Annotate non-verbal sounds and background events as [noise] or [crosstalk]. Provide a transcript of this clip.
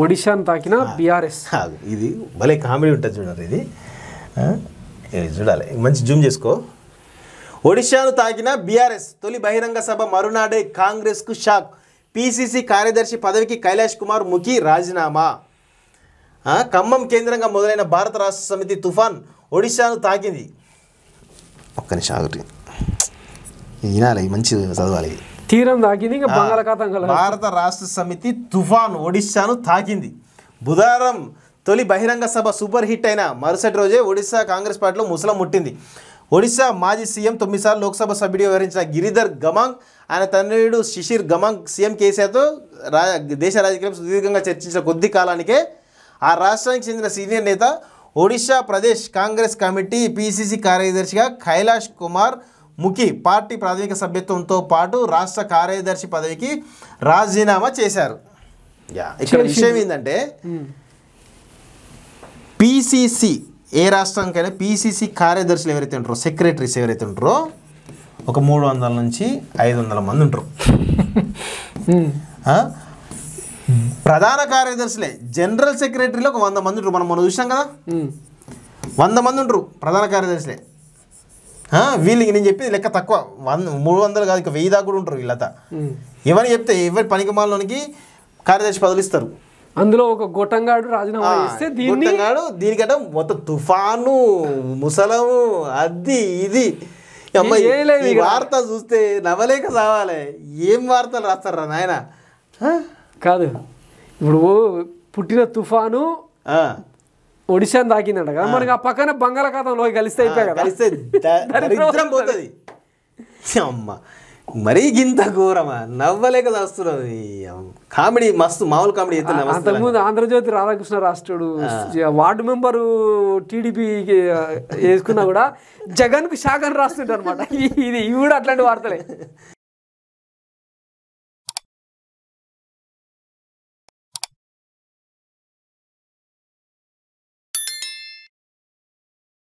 ఒడిశాను తాకిన బీఆర్ఎస్ ఇది భలే కామెడీ ఉంటుంది చూడాలి ఇది చూడాలి మంచి జూమ్ చేసుకో ఒడిశాను తాకిన బీఆర్ఎస్ తొలి బహిరంగ సభ మరునాడే కాంగ్రెస్కు షాక్ పీసీసీ కార్యదర్శి పదవికి కైలాష్ కుమార్ ముఖి రాజీనామా ఖమ్మం కేంద్రంగా మొదలైన భారత రాష్ట్ర సమితి తుఫాన్ ఒడిశాను తాకింది ఒక్క నిమిషం ఆగుతుంది వినాలి మంచి చదవాలి తీరం తాకింది ఇంకా బంగాళాఖాతం భారత రాష్ట్ర సమితి తుఫాన్ ఒడిశాను తాకింది బుధవారం తొలి బహిరంగ సభ సూపర్ హిట్ అయిన మరుసటి రోజే ఒడిశా కాంగ్రెస్ పార్టీలో ముసలం ముట్టింది ఒడిశా మాజీ సీఎం తొమ్మిదిసార్లు లోక్సభ సభ్యుడిగా వివరించిన గిరిధర్ గమాంగ్ ఆయన తండ్రియుడు శిశిర్ గమాంగ్ సీఎం కేసీఆర్తో రా దేశ రాజకీయం సుదీర్ఘంగా చర్చించిన కొద్ది కాలానికే ఆ రాష్ట్రానికి చెందిన సీనియర్ నేత ఒడిశా ప్రదేశ్ కాంగ్రెస్ కమిటీ పీసీసీ కార్యదర్శిగా కైలాష్ కుమార్ ముఖి పార్టీ ప్రాథమిక సభ్యత్వంతో పాటు రాష్ట్ర కార్యదర్శి పదవికి రాజీనామా చేశారు ఇక్కడ విషయం ఏంటంటే పీసీసీ ఏ రాష్ట్రానికైనా పీసీసీ కార్యదర్శులు ఎవరైతే ఉంటారో సెక్రటరీస్ ఎవరైతే ఉంటారో ఒక మూడు వందల నుంచి ఐదు వందల మంది ఉంటారు ప్రధాన కార్యదర్శులే జనరల్ సెక్రటరీలో ఒక వంద మంది ఉంటారు మనం మనం చూసినాం కదా వంద మంది ఉంటారు ప్రధాన కార్యదర్శులే వీళ్ళకి నేను చెప్పేది లెక్క తక్కువ వంద మూడు వందలు కాదు ఇంకా వెయ్యి దాకా కూడా ఉంటారు వీళ్ళతా ఎవరు చెప్తే ఎవరి పనికి కార్యదర్శి పదవులు ఇస్తారు అందులో ఒక గొట్టంగాడు రాజీనామా చేస్తే దీనికంటే మొత్తం తుఫాను ముసలము అది ఇది అమ్మాయి వార్త చూస్తే నవలేక సావాలి ఏం వార్తలు రాస్తారా నాయన కాదు ఇప్పుడు పుట్టిన తుఫాను ఒడిశాను తాకిందంట కదా మనకి ఆ పక్కన బంగాళాఖాతంలో కలిస్తే కదా కలిస్తే [laughs] అమ్మ మరీ గింత ఘోరమా నవ్వలేక వస్తున్నాం కామెడీ మస్తు మామూలు కామెడీ అంతకుముందు ఆంధ్రజ్యోతి రాధాకృష్ణ రాష్ట్రుడు వార్డు మెంబరు టీడీపీ వేసుకున్నా కూడా జగన్ జగన్కు శాఖను రాస్తుంటారు అనమాట [laughs] ఇది ఇవి కూడా అట్లాంటి వార్తలే